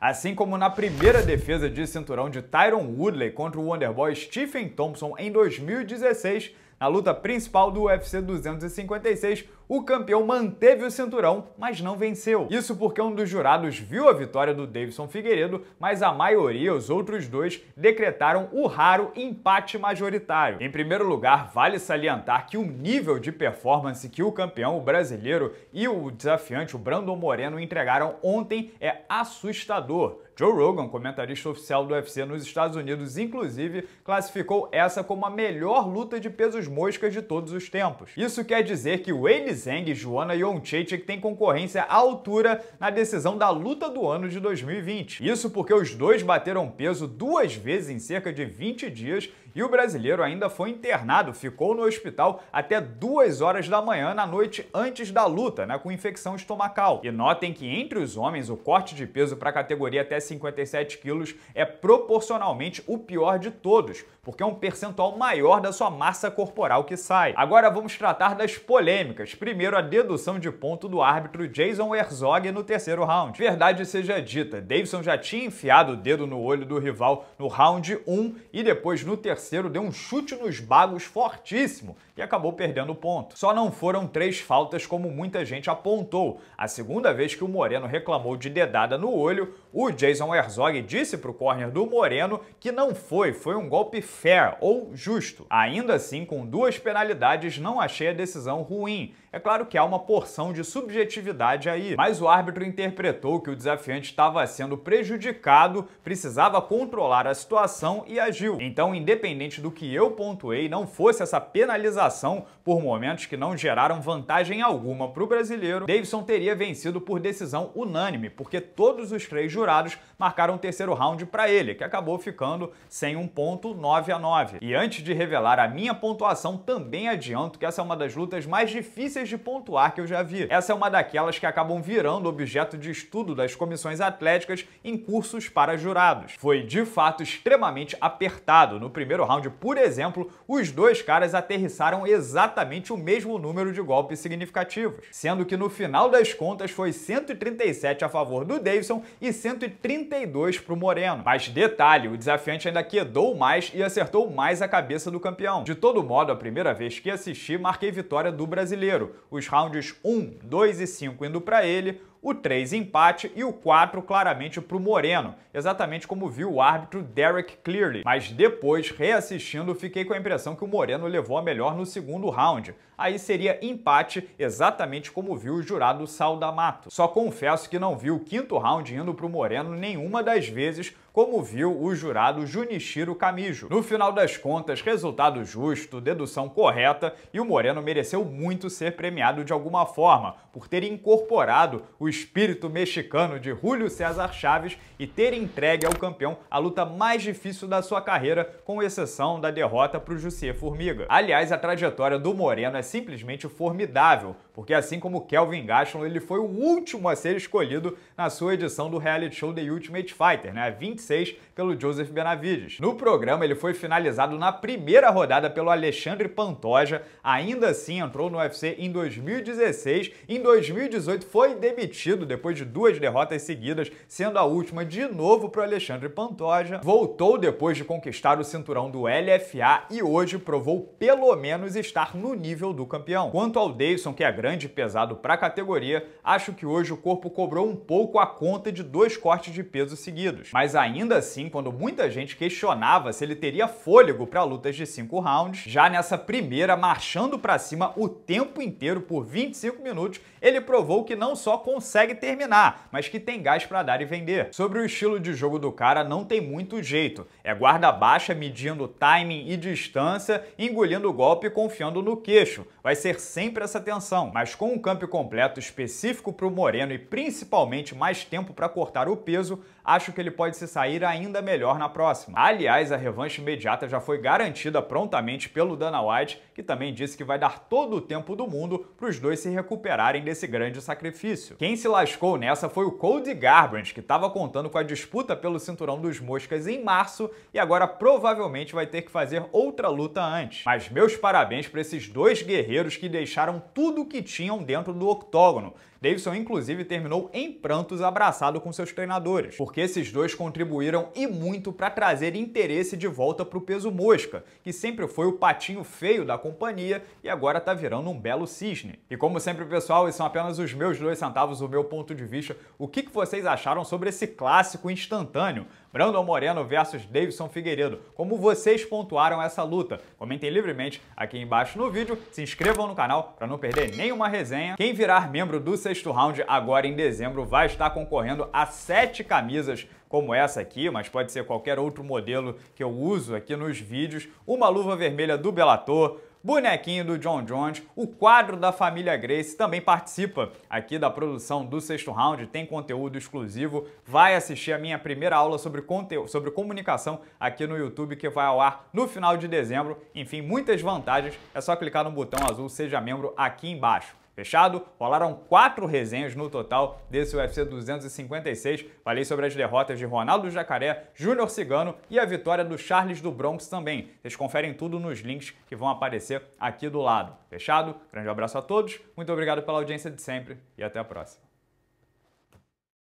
assim como na primeira defesa de cinturão de Tyron Woodley contra o Wonderboy Stephen Thompson em 2016 na luta principal do UFC 256, o campeão manteve o cinturão, mas não venceu. Isso porque um dos jurados viu a vitória do Davidson Figueiredo, mas a maioria, os outros dois, decretaram o raro empate majoritário. Em primeiro lugar, vale salientar que o nível de performance que o campeão, o brasileiro, e o desafiante, o Brandon Moreno, entregaram ontem é assustador. Joe Rogan, comentarista oficial do UFC nos Estados Unidos, inclusive, classificou essa como a melhor luta de pesos moscas de todos os tempos. Isso quer dizer que Wayne Zhang e Joanna Jędrzejczyk têm concorrência à altura na decisão da luta do ano de 2020. Isso porque os dois bateram peso duas vezes em cerca de 20 dias e o brasileiro ainda foi internado, ficou no hospital até 2 horas da manhã na noite antes da luta, né, com infecção estomacal. E notem que entre os homens o corte de peso para a categoria até 57 quilos é proporcionalmente o pior de todos, porque é um percentual maior da sua massa corporal que sai. Agora vamos tratar das polêmicas. Primeiro, a dedução de ponto do árbitro Jason Herzog no terceiro round. Verdade seja dita, Davidson já tinha enfiado o dedo no olho do rival no round 1 e depois no terceiro deu um chute nos bagos fortíssimo e acabou perdendo o ponto. Só não foram três faltas como muita gente apontou. A segunda vez que o Moreno reclamou de dedada no olho, o Jason Herzog disse para o corner do Moreno que não foi, foi um golpe fair ou justo. Ainda assim, com duas penalidades, não achei a decisão ruim. É claro que há uma porção de subjetividade aí, mas o árbitro interpretou que o desafiante estava sendo prejudicado, precisava controlar a situação e agiu. Então, independente do que eu pontuei, não fosse essa penalização por momentos que não geraram vantagem alguma para o brasileiro, Davidson teria vencido por decisão unânime, porque todos os três jurados marcaram um terceiro round para ele, que acabou ficando sem um ponto 9 a 9. E antes de revelar a minha pontuação, também adianto que essa é uma das lutas mais difíceis de pontuar que eu já vi. Essa é uma daquelas que acabam virando objeto de estudo das comissões atléticas em cursos para jurados. Foi de fato extremamente apertado. No primeiro round, por exemplo, os dois caras aterrissaram exatamente o mesmo número de golpes significativos, sendo que no final das contas foi 137 a favor do Davidson e 130 32 para o Moreno. Mas detalhe, o desafiante ainda quedou mais e acertou mais a cabeça do campeão. De todo modo, a primeira vez que assisti, marquei vitória do brasileiro. Os rounds 1, 2 e 5 indo para ele, o 3 empate e o 4 claramente para o Moreno, exatamente como viu o árbitro Derek Clearly. Mas depois, reassistindo, fiquei com a impressão que o Moreno levou a melhor no segundo round. Aí seria empate, exatamente como viu o jurado Saldamato. Só confesso que não vi o quinto round indo para o Moreno nenhuma das vezes, como viu o jurado Junichiro Camijo. No final das contas, resultado justo, dedução correta e o Moreno mereceu muito ser premiado de alguma forma por ter incorporado o espírito mexicano de Julio César Chaves e ter entregue ao campeão a luta mais difícil da sua carreira, com exceção da derrota para o Jussier Formiga. Aliás, a trajetória do Moreno é simplesmente formidável, porque assim como Kelvin Gastelum, ele foi o último a ser escolhido na sua edição do reality show The Ultimate Fighter, né? pelo Joseph Benavides. No programa, ele foi finalizado na primeira rodada pelo Alexandre Pantoja, ainda assim entrou no UFC em 2016. Em 2018 foi demitido depois de duas derrotas seguidas, sendo a última de novo para o Alexandre Pantoja. Voltou depois de conquistar o cinturão do LFA e hoje provou pelo menos estar no nível do campeão. Quanto ao Deison que é grande e pesado para a categoria, acho que hoje o corpo cobrou um pouco a conta de dois cortes de peso seguidos, mas ainda ainda assim quando muita gente questionava se ele teria fôlego para lutas de 5 rounds. Já nessa primeira, marchando para cima o tempo inteiro por 25 minutos, ele provou que não só consegue terminar, mas que tem gás para dar e vender. Sobre o estilo de jogo do cara, não tem muito jeito. É guarda baixa, medindo timing e distância, engolindo o golpe e confiando no queixo. Vai ser sempre essa tensão, mas com um campo completo específico para o Moreno e principalmente mais tempo para cortar o peso, acho que ele pode se sair sair ainda melhor na próxima. Aliás, a revanche imediata já foi garantida prontamente pelo Dana White, que também disse que vai dar todo o tempo do mundo para os dois se recuperarem desse grande sacrifício. Quem se lascou nessa foi o Cody Garbrandt, que estava contando com a disputa pelo cinturão dos moscas em março e agora provavelmente vai ter que fazer outra luta antes. Mas meus parabéns para esses dois guerreiros que deixaram tudo o que tinham dentro do octógono Davidson, inclusive, terminou em prantos abraçado com seus treinadores, porque esses dois contribuíram e muito para trazer interesse de volta para o peso mosca, que sempre foi o patinho feio da companhia e agora está virando um belo cisne. E como sempre, pessoal, esses são apenas os meus dois centavos, o meu ponto de vista. O que, que vocês acharam sobre esse clássico instantâneo? Brandon Moreno versus Davidson Figueiredo. Como vocês pontuaram essa luta? Comentem livremente aqui embaixo no vídeo, se inscrevam no canal para não perder nenhuma resenha. Quem virar membro do sexto round, agora em dezembro, vai estar concorrendo a sete camisas como essa aqui, mas pode ser qualquer outro modelo que eu uso aqui nos vídeos, uma luva vermelha do Bellator, bonequinho do John Jones, o quadro da família Grace também participa aqui da produção do sexto round, tem conteúdo exclusivo, vai assistir a minha primeira aula sobre, conteúdo, sobre comunicação aqui no YouTube que vai ao ar no final de dezembro, enfim, muitas vantagens, é só clicar no botão azul Seja Membro aqui embaixo. Fechado? Rolaram quatro resenhas no total desse UFC 256. Falei sobre as derrotas de Ronaldo Jacaré, Júnior Cigano e a vitória do Charles do Bronx também. Vocês conferem tudo nos links que vão aparecer aqui do lado. Fechado? Grande abraço a todos, muito obrigado pela audiência de sempre e até a próxima.